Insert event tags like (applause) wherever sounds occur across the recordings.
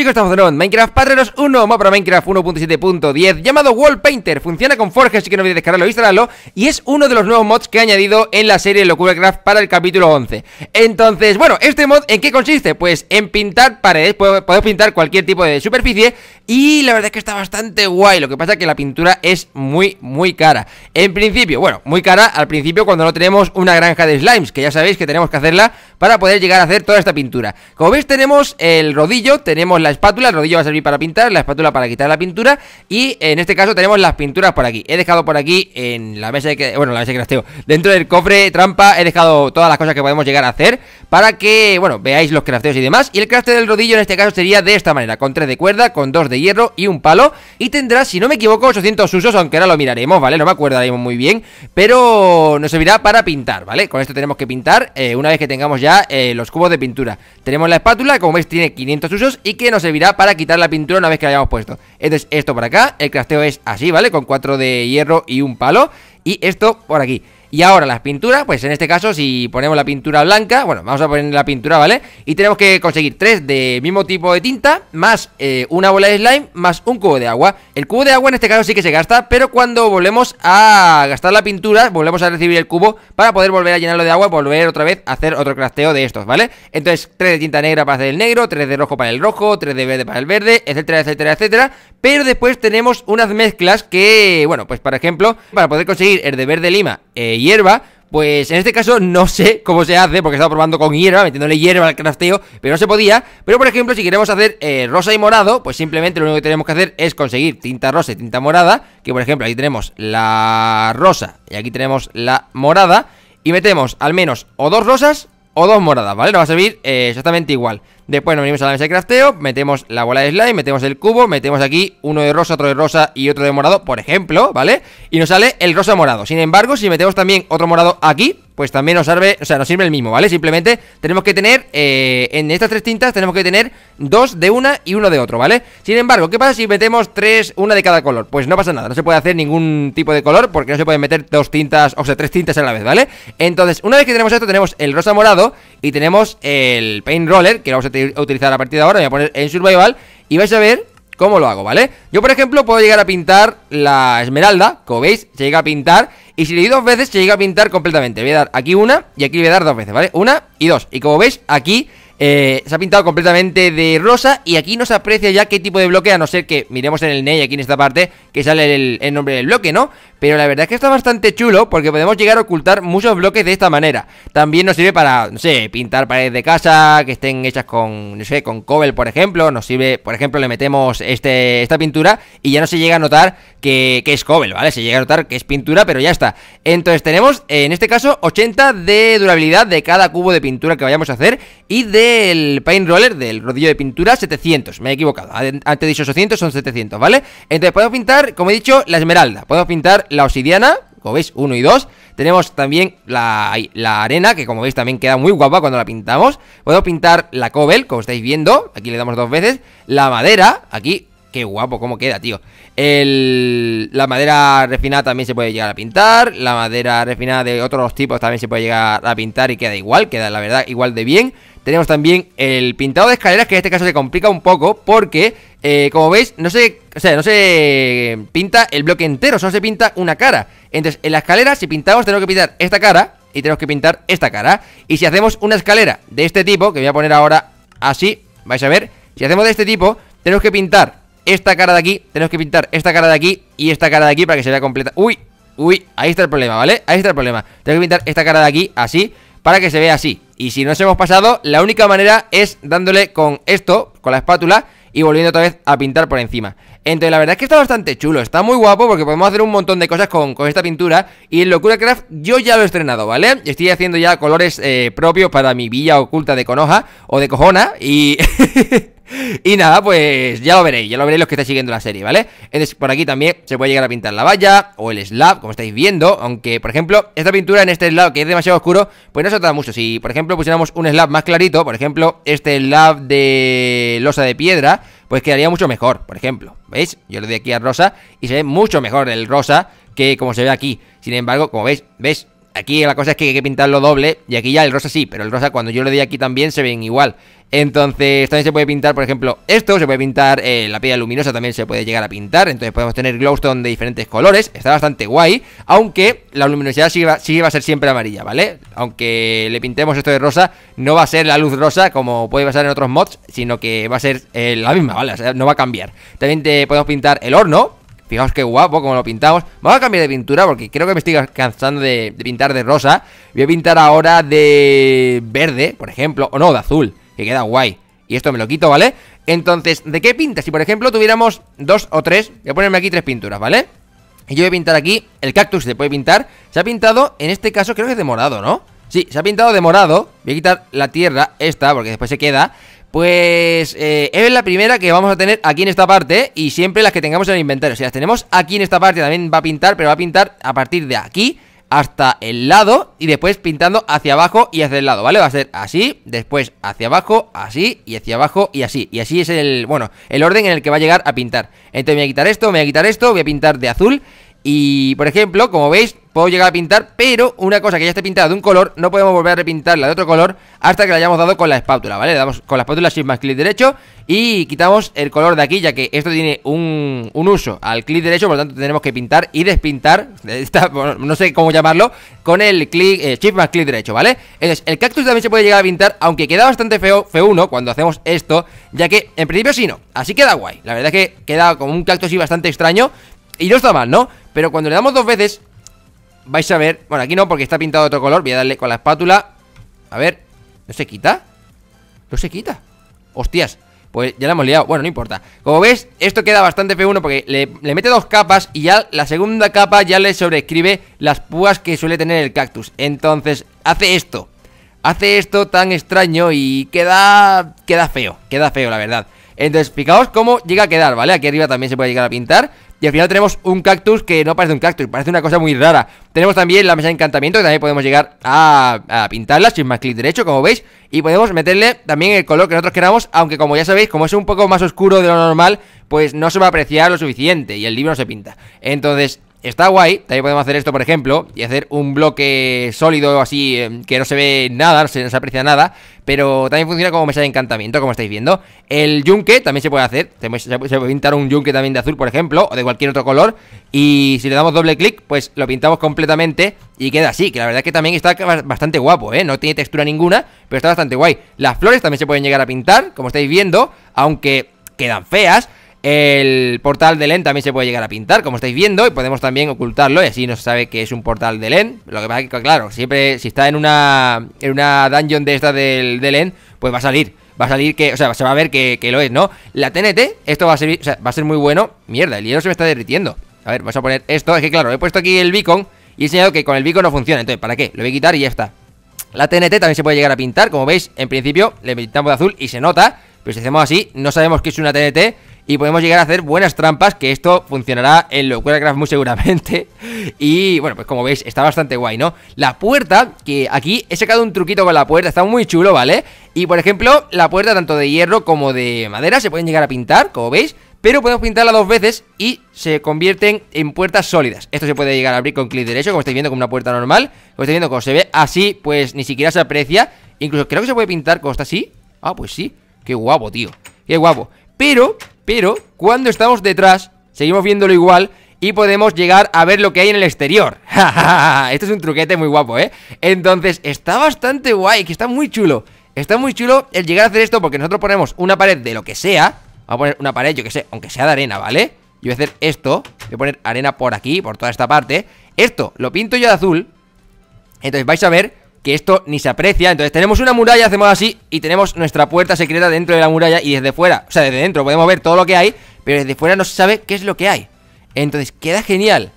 chicos, estamos de en Minecraft un 1, mod para Minecraft 1.7.10 Llamado Wall Painter funciona con Forge, así que no olvides descargarlo e instalarlo Y es uno de los nuevos mods que he añadido en la serie craft para el capítulo 11 Entonces, bueno, este mod, ¿en qué consiste? Pues en pintar paredes, podemos pintar cualquier tipo de superficie Y la verdad es que está bastante guay, lo que pasa es que la pintura es muy, muy cara En principio, bueno, muy cara al principio cuando no tenemos una granja de slimes Que ya sabéis que tenemos que hacerla para poder llegar a hacer toda esta pintura Como veis tenemos el rodillo, tenemos la espátula, el rodillo va a servir para pintar, la espátula para quitar la pintura y en este caso tenemos las pinturas por aquí. He dejado por aquí en la mesa que, bueno, la mesa de crasteo, dentro del cofre trampa he dejado todas las cosas que podemos llegar a hacer para que, bueno, veáis los crafteos y demás. Y el crafteo del rodillo en este caso sería de esta manera, con tres de cuerda, con dos de hierro y un palo y tendrá, si no me equivoco, 800 usos, aunque ahora lo miraremos, ¿vale? No me acordaremos muy bien, pero nos servirá para pintar, ¿vale? Con esto tenemos que pintar eh, una vez que tengamos ya eh, los cubos de pintura. Tenemos la espátula, como veis tiene 500 usos y que nos servirá para quitar la pintura una vez que la hayamos puesto. Entonces esto por acá, el crafteo es así, ¿vale? Con cuatro de hierro y un palo. Y esto por aquí. Y ahora las pinturas, pues en este caso si ponemos la pintura blanca, bueno, vamos a poner la pintura, ¿vale? Y tenemos que conseguir tres de mismo tipo de tinta, más eh, una bola de slime, más un cubo de agua. El cubo de agua en este caso sí que se gasta, pero cuando volvemos a gastar la pintura, volvemos a recibir el cubo para poder volver a llenarlo de agua, volver otra vez a hacer otro crafteo de estos, ¿vale? Entonces, tres de tinta negra para hacer el negro, tres de rojo para el rojo, tres de verde para el verde, etcétera, etcétera, etcétera. Pero después tenemos unas mezclas que, bueno, pues por ejemplo, para poder conseguir el de verde lima eh, hierba, pues en este caso no sé cómo se hace, porque estaba probando con hierba, metiéndole hierba al crafteo, pero no se podía. Pero por ejemplo, si queremos hacer eh, rosa y morado, pues simplemente lo único que tenemos que hacer es conseguir tinta rosa y tinta morada. Que por ejemplo, aquí tenemos la rosa y aquí tenemos la morada. Y metemos al menos o dos rosas o dos moradas, ¿vale? Nos va a servir eh, exactamente igual Después nos venimos a la mesa de crafteo, metemos la bola de slime, metemos el cubo Metemos aquí uno de rosa, otro de rosa y otro de morado, por ejemplo, ¿vale? Y nos sale el rosa morado Sin embargo, si metemos también otro morado aquí pues también nos sirve, o sea, nos sirve el mismo, ¿vale? Simplemente tenemos que tener, eh, en estas tres tintas tenemos que tener dos de una y uno de otro, ¿vale? Sin embargo, ¿qué pasa si metemos tres, una de cada color? Pues no pasa nada, no se puede hacer ningún tipo de color porque no se pueden meter dos tintas, o sea, tres tintas a la vez, ¿vale? Entonces, una vez que tenemos esto, tenemos el rosa morado y tenemos el paint roller, que lo vamos a utilizar a partir de ahora, voy a poner en survival, y vais a ver cómo lo hago, ¿vale? Yo, por ejemplo, puedo llegar a pintar la esmeralda, como veis, se llega a pintar Y si le doy dos veces, se llega a pintar completamente Voy a dar aquí una y aquí le voy a dar dos veces, ¿vale? Una y dos, y como veis, aquí eh, se ha pintado completamente de rosa y aquí no se aprecia ya qué tipo de bloque, a no ser que miremos en el ney aquí en esta parte que sale el, el nombre del bloque, ¿no? Pero la verdad es que está bastante chulo porque podemos llegar a ocultar muchos bloques de esta manera. También nos sirve para, no sé, pintar paredes de casa que estén hechas con, no sé, con cobel, por ejemplo. Nos sirve, por ejemplo, le metemos este, esta pintura y ya no se llega a notar que, que es cobel, ¿vale? Se llega a notar que es pintura, pero ya está. Entonces tenemos, en este caso, 80 de durabilidad de cada cubo de pintura que vayamos a hacer y del paint roller, del rodillo de pintura, 700. Me he equivocado. Antes de dicho 800, son 700, ¿vale? Entonces podemos pintar, como he dicho, la esmeralda. Podemos pintar la obsidiana, como veis, uno y dos Tenemos también la, arena, que como veis también queda muy guapa cuando la pintamos. puedo pintar la cobel, como estáis viendo, aquí le damos dos veces. La madera, aquí, qué guapo cómo queda, tío. El, la madera refinada también se puede llegar a pintar. La madera refinada de otros tipos también se puede llegar a pintar y queda igual, queda la verdad igual de bien. Tenemos también el pintado de escaleras, que en este caso se complica un poco porque, eh, como veis, no sé o sea, no se pinta el bloque entero, solo se pinta una cara. Entonces, en la escalera, si pintamos, tenemos que pintar esta cara y tenemos que pintar esta cara. Y si hacemos una escalera de este tipo, que voy a poner ahora así, vais a ver, si hacemos de este tipo, tenemos que pintar esta cara de aquí, tenemos que pintar esta cara de aquí y esta cara de aquí para que se vea completa. Uy, uy, ahí está el problema, ¿vale? Ahí está el problema. tenemos que pintar esta cara de aquí así para que se vea así. Y si nos hemos pasado, la única manera es dándole con esto, con la espátula y volviendo otra vez a pintar por encima. Entonces la verdad es que está bastante chulo, está muy guapo porque podemos hacer un montón de cosas con, esta pintura y en Locura Craft yo ya lo he estrenado, ¿vale? Estoy haciendo ya colores eh, propios para mi villa oculta de conoja o de Cojona y... (laughs) (laughs) y nada, pues ya lo veréis, ya lo veréis los que estáis siguiendo la serie, ¿vale? Entonces, por aquí también se puede llegar a pintar la valla o el slab, como estáis viendo, aunque, por ejemplo, esta pintura en este slab que es demasiado oscuro, pues no se trata mucho. Si, por ejemplo, pusiéramos un slab más clarito, por ejemplo, este slab de losa de piedra, pues quedaría mucho mejor, por ejemplo. ¿Veis? Yo le doy aquí a rosa y se ve mucho mejor el rosa que como se ve aquí. Sin embargo, como veis, ¿veis? Aquí la cosa es que hay que pintarlo doble y aquí ya el rosa sí, pero el rosa cuando yo le doy aquí también se ven igual. Entonces también se puede pintar, por ejemplo, esto, se puede pintar eh, la piedra luminosa, también se puede llegar a pintar. Entonces podemos tener glowstone de diferentes colores, está bastante guay, aunque la luminosidad sí va, a ser siempre amarilla, ¿vale? Aunque le pintemos esto de rosa, no va a ser la luz rosa como puede pasar en otros mods, sino que va a ser eh, la misma, ¿vale? O sea, no va a cambiar. También te podemos pintar el horno, Fijaos qué guapo como lo pintamos. Vamos a cambiar de pintura porque creo que me estoy cansando de, pintar de rosa. Voy a pintar ahora de verde, por ejemplo. O no, de azul que queda guay. Y esto me lo quito, ¿vale? Entonces, ¿de qué pinta? Si por ejemplo tuviéramos dos o tres, voy a ponerme aquí tres pinturas, ¿vale? Y yo voy a pintar aquí, el cactus se puede pintar Se ha pintado, en este caso creo que es de morado, ¿no? Sí, se ha pintado de morado Voy a quitar la tierra, esta, porque después se queda Pues eh, es la primera que vamos a tener aquí en esta parte Y siempre las que tengamos en el inventario Si las tenemos aquí en esta parte también va a pintar Pero va a pintar a partir de aquí hasta el lado y después pintando hacia abajo y hacia el lado, ¿vale? Va a ser así, después hacia abajo, así y hacia abajo y así. Y así es el, bueno, el orden en el que va a llegar a pintar. Entonces voy a quitar esto, voy a quitar esto, voy a pintar de azul y, por ejemplo, como veis, puedo llegar a pintar, pero una cosa que ya esté pintada de un color, no podemos volver a repintarla de otro color hasta que la hayamos dado con la espátula, ¿vale? Le damos con la espátula Shift más clic derecho y quitamos el color de aquí, ya que esto tiene un, uso al clic derecho, por lo tanto tenemos que pintar y despintar, (laughs) no sé cómo llamarlo, con el clic, eh, Shift más clic derecho, ¿vale? Entonces, el cactus también se puede llegar a pintar, aunque queda bastante feo, feo uno cuando hacemos esto, ya que en principio sí no, así queda guay, la verdad es que queda como un cactus y bastante extraño, y no está mal, ¿no? Pero cuando le damos dos veces, vais a ver... Bueno, aquí no, porque está pintado de otro color. Voy a darle con la espátula. A ver. ¿No se quita? No se quita. Hostias. Pues ya la hemos liado, bueno, no importa Como ves, esto queda bastante p 1 porque le, le, mete dos capas y ya la segunda capa ya le sobrescribe las púas que suele tener el cactus Entonces, hace esto hace esto tan extraño y queda, queda feo, queda feo la verdad. Entonces, fijaos cómo llega a quedar, ¿vale? Aquí arriba también se puede llegar a pintar. Y al final tenemos un cactus que no parece un cactus, parece una cosa muy rara. Tenemos también la mesa de encantamiento que también podemos llegar a, a pintarla sin más clic derecho, como veis. Y podemos meterle también el color que nosotros queramos, aunque como ya sabéis, como es un poco más oscuro de lo normal, pues no se va a apreciar lo suficiente y el libro no se pinta. Entonces, Está guay, también podemos hacer esto, por ejemplo, y hacer un bloque sólido así eh, que no se ve nada, no se, no se, aprecia nada, pero también funciona como mesa de encantamiento, como estáis viendo. El yunque también se puede hacer, se, puede pintar un yunque también de azul, por ejemplo, o de cualquier otro color, y si le damos doble clic, pues lo pintamos completamente y queda así, que la verdad es que también está bastante guapo, ¿eh? No tiene textura ninguna, pero está bastante guay. Las flores también se pueden llegar a pintar, como estáis viendo, aunque quedan feas, el portal de LEN también se puede llegar a pintar, como estáis viendo, y podemos también ocultarlo, y así no se sabe que es un portal de LEN. Lo que pasa es que, claro, siempre si está en una, en una dungeon de esta del, de LEN, pues va a salir. Va a salir que, o sea, se va a ver que, que lo es, ¿no? La TNT, esto va a ser, o sea, va a ser muy bueno. Mierda, el hielo se me está derritiendo. A ver, vamos a poner esto. Es que, claro, he puesto aquí el beacon y he enseñado que con el beacon no funciona. Entonces, ¿para qué? Lo voy a quitar y ya está. La TNT también se puede llegar a pintar. Como veis, en principio le pintamos de azul y se nota. Pero si hacemos así, no sabemos que es una TNT y podemos llegar a hacer buenas trampas, que esto funcionará en Locura muy seguramente. (laughs) Y bueno, pues como veis, está bastante guay, ¿no? La puerta, que aquí he sacado un truquito con la puerta, está muy chulo, ¿vale? Y por ejemplo, la puerta tanto de hierro como de madera se pueden llegar a pintar, como veis. Pero podemos pintarla dos veces y se convierten en puertas sólidas. Esto se puede llegar a abrir con clic derecho, como estáis viendo, como una puerta normal. Como estáis viendo, como se ve así, pues ni siquiera se aprecia. Incluso creo que se puede pintar como está así. Ah, pues sí. Qué guapo, tío. Qué guapo. Pero pero cuando estamos detrás, seguimos viéndolo igual y podemos llegar a ver lo que hay en el exterior. (laughs) Esto es un truquete muy guapo, ¿eh? Entonces, está bastante guay, que está muy chulo. Está muy chulo el llegar a hacer esto porque nosotros ponemos una pared de lo que sea. Vamos a poner una pared, yo que sé, aunque sea de arena, ¿vale? Yo voy a hacer esto. Voy a poner arena por aquí, por toda esta parte. Esto lo pinto yo de azul. Entonces vais a ver que esto ni se aprecia. Entonces tenemos una muralla, hacemos así y tenemos nuestra puerta secreta dentro de la muralla y desde fuera, o sea, desde dentro podemos ver todo lo que hay, pero desde fuera no se sabe qué es lo que hay. Entonces queda genial,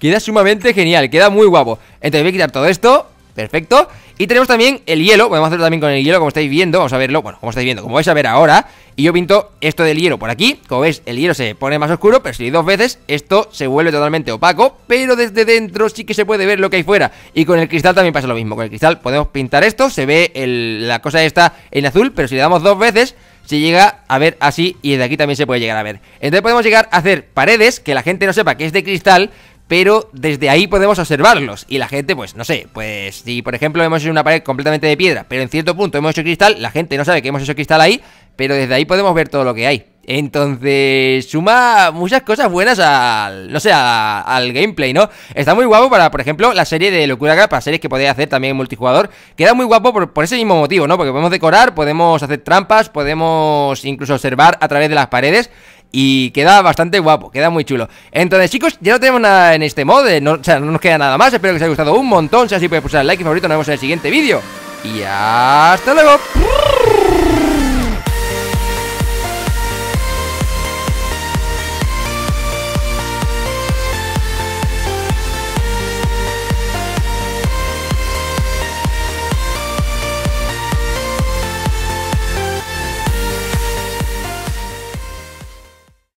queda sumamente genial, queda muy guapo. Entonces voy a quitar todo esto, perfecto. Y tenemos también el hielo, podemos hacerlo también con el hielo, como estáis viendo, vamos a verlo, bueno, como estáis viendo, como vais a ver ahora, y yo pinto esto del hielo por aquí. Como veis, el hielo se pone más oscuro, pero si le doy dos veces, esto se vuelve totalmente opaco. Pero desde dentro sí que se puede ver lo que hay fuera. Y con el cristal también pasa lo mismo. Con el cristal podemos pintar esto, se ve la cosa esta en azul, pero si le damos dos veces se llega a ver así y desde aquí también se puede llegar a ver. Entonces podemos llegar a hacer paredes que la gente no sepa que es de cristal, pero desde ahí podemos observarlos. Y la gente, pues no sé, pues si por ejemplo hemos hecho una pared completamente de piedra, pero en cierto punto hemos hecho cristal, la gente no sabe que hemos hecho cristal ahí, pero desde ahí podemos ver todo lo que hay. Entonces, suma muchas cosas buenas al, no sé, al gameplay, ¿no? Está muy guapo para, por ejemplo, la serie de Locura Gap, para series que podéis hacer también en multijugador. Queda muy guapo por, por, ese mismo motivo, ¿no? Porque podemos decorar, podemos hacer trampas, podemos incluso observar a través de las paredes. Y queda bastante guapo, queda muy chulo Entonces chicos, ya no tenemos nada en este mod eh, O sea, no nos queda nada más, espero que os haya gustado un montón Si así pues pulsar like y favorito, nos vemos en el siguiente vídeo Y hasta luego